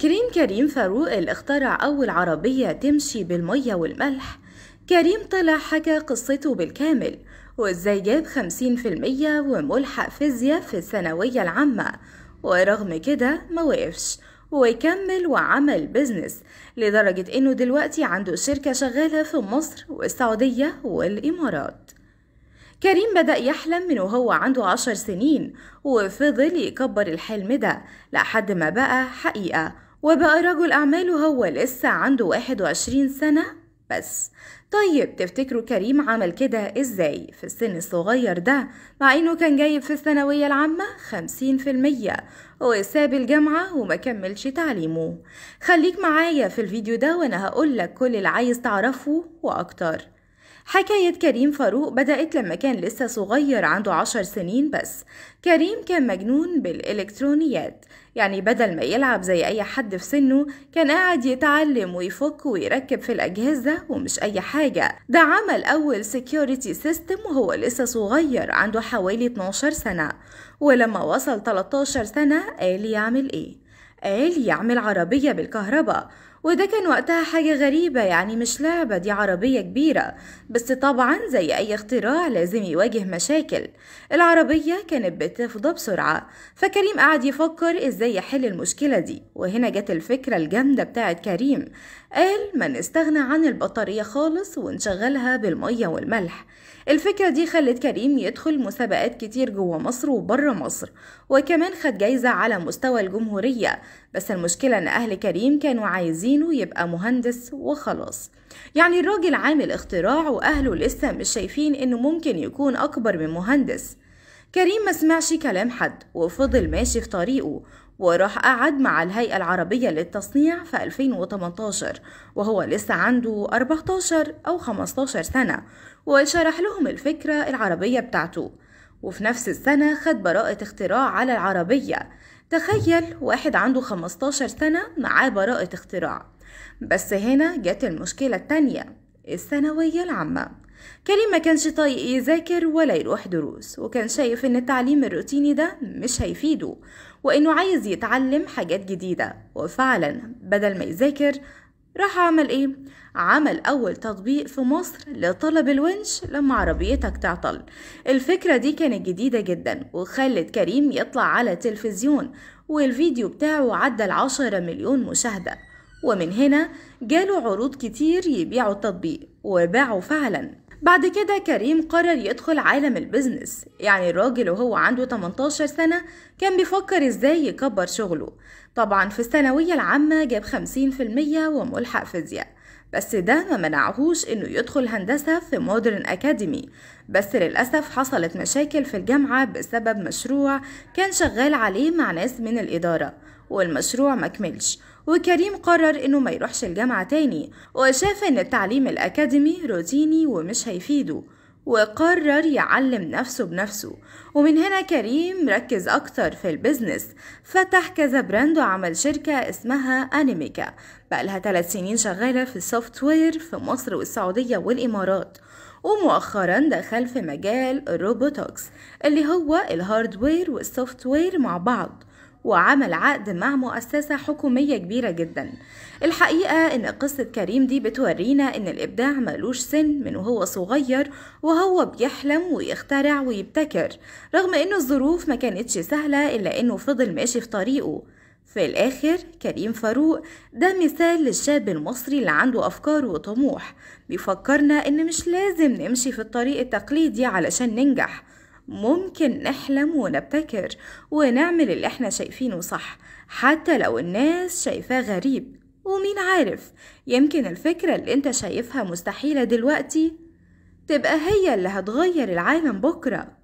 فاكرين كريم فاروق اللي اخترع أول عربية تمشي بالمية والملح؟ كريم طلع حكى قصته بالكامل وإزاي جاب خمسين المية وملحق فيزياء في الثانوية العامة ورغم كده ما وقفش وكمل وعمل بيزنس لدرجة إنه دلوقتي عنده شركة شغالة في مصر والسعودية والإمارات كريم بدأ يحلم من وهو عنده عشر سنين وفضل يكبر الحلم ده لحد ما بقى حقيقة وبقى رجل أعمال هو لسه عنده 21 سنة بس طيب تفتكروا كريم عمل كده ازاي في السن الصغير ده مع انه كان جايب في الثانوية العامة خمسين المية وساب الجامعة وما كملش تعليمه خليك معايا في الفيديو ده وانا هقولك كل اللي عايز تعرفه واكتر حكاية كريم فاروق بدأت لما كان لسه صغير عنده عشر سنين بس كريم كان مجنون بالإلكترونيات يعني بدل ما يلعب زي أي حد في سنه كان قاعد يتعلم ويفك ويركب في الأجهزة ومش أي حاجة ده عمل أول سيكيورتي سيستم وهو لسه صغير عنده حوالي 12 سنة ولما وصل 13 سنة قال يعمل إيه قال يعمل عربية بالكهرباء وده كان وقتها حاجة غريبة يعني مش لعبة دي عربية كبيرة بس طبعا زي أي اختراع لازم يواجه مشاكل العربية كانت بتفضى بسرعة فكريم قعد يفكر ازاي يحل المشكلة دي وهنا جت الفكرة الجامدة بتاعت كريم قال ما نستغنى عن البطارية خالص ونشغلها بالمية والملح الفكرة دي خلت كريم يدخل مسابقات كتير جوه مصر وبره مصر وكمان خد جايزة على مستوى الجمهورية بس المشكلة ان اهل كريم كانوا عايزينه يبقى مهندس وخلاص يعني الراجل عامل اختراع واهله لسه مش شايفين انه ممكن يكون اكبر من مهندس كريم ما سمعش كلام حد وفضل ماشي في طريقه وراح قعد مع الهيئة العربية للتصنيع في 2018 وهو لسه عنده 14 أو 15 سنة وشرح لهم الفكرة العربية بتاعته وفي نفس السنة خد براءة اختراع على العربية تخيل واحد عنده 15 سنة معاه براءة اختراع بس هنا جت المشكلة التانية الثانوية العامة كريم ما كانش طايق يذاكر ولا يروح دروس وكان شايف ان التعليم الروتيني ده مش هيفيده وانه عايز يتعلم حاجات جديدة وفعلا بدل ما يذاكر راح عمل ايه عمل اول تطبيق في مصر لطلب الونش لما عربيتك تعطل الفكرة دي كانت جديدة جدا وخلت كريم يطلع على تلفزيون والفيديو بتاعه عدى العشرة مليون مشاهدة ومن هنا جاله عروض كتير يبيعوا التطبيق وباعوا فعلا بعد كده كريم قرر يدخل عالم البزنس يعني الراجل وهو عنده 18 سنة كان بيفكر ازاي يكبر شغله طبعا في الثانوية العامة جاب 50% وملحق فيزياء بس ده ما منعهوش انه يدخل هندسة في مودرن اكاديمي بس للأسف حصلت مشاكل في الجامعة بسبب مشروع كان شغال عليه مع ناس من الإدارة والمشروع مكملش وكريم قرر انه ما يروحش الجامعة تاني وشاف ان التعليم الاكاديمي روتيني ومش هيفيده وقرر يعلم نفسه بنفسه ومن هنا كريم ركز أكتر في البيزنس فتح كذا براند وعمل شركة اسمها أنيميكا بقالها ثلاث سنين شغالة في السوفت وير في مصر والسعودية والإمارات ومؤخرا دخل في مجال الروبوتوكس اللي هو الهاردوير والسوفت وير مع بعض وعمل عقد مع مؤسسة حكومية كبيرة جدا الحقيقة ان قصة كريم دي بتورينا ان الابداع ملوش سن من وهو صغير وهو بيحلم ويخترع ويبتكر رغم ان الظروف ما كانتش سهلة الا انه فضل ماشي في طريقه في الآخر كريم فاروق ده مثال للشاب المصري اللي عنده أفكار وطموح بيفكرنا إن مش لازم نمشي في الطريق التقليدي علشان ننجح ممكن نحلم ونبتكر ونعمل اللي احنا شايفينه صح حتى لو الناس شايفاه غريب ومين عارف يمكن الفكرة اللي انت شايفها مستحيلة دلوقتي تبقى هي اللي هتغير العالم بكره